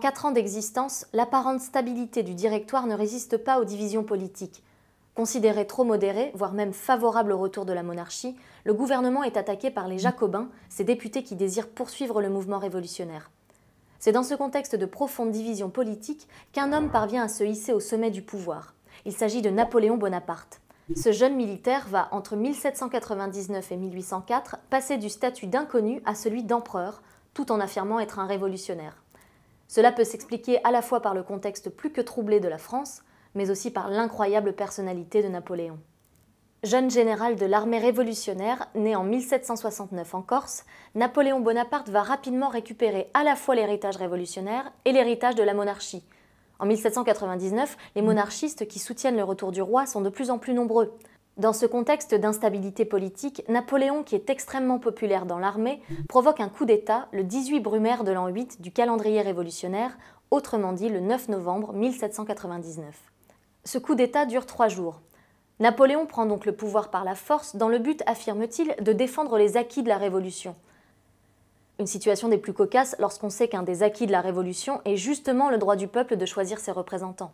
quatre ans d'existence, l'apparente stabilité du directoire ne résiste pas aux divisions politiques. Considéré trop modéré, voire même favorable au retour de la monarchie, le gouvernement est attaqué par les Jacobins, ces députés qui désirent poursuivre le mouvement révolutionnaire. C'est dans ce contexte de profonde division politique qu'un homme parvient à se hisser au sommet du pouvoir. Il s'agit de Napoléon Bonaparte. Ce jeune militaire va, entre 1799 et 1804, passer du statut d'inconnu à celui d'empereur, tout en affirmant être un révolutionnaire. Cela peut s'expliquer à la fois par le contexte plus que troublé de la France, mais aussi par l'incroyable personnalité de Napoléon. Jeune général de l'armée révolutionnaire, né en 1769 en Corse, Napoléon Bonaparte va rapidement récupérer à la fois l'héritage révolutionnaire et l'héritage de la monarchie. En 1799, les monarchistes qui soutiennent le retour du roi sont de plus en plus nombreux. Dans ce contexte d'instabilité politique, Napoléon, qui est extrêmement populaire dans l'armée, provoque un coup d'État le 18 brumaire de l'an 8 du calendrier révolutionnaire, autrement dit le 9 novembre 1799. Ce coup d'État dure trois jours. Napoléon prend donc le pouvoir par la force dans le but, affirme-t-il, de défendre les acquis de la Révolution. Une situation des plus cocasses lorsqu'on sait qu'un des acquis de la Révolution est justement le droit du peuple de choisir ses représentants.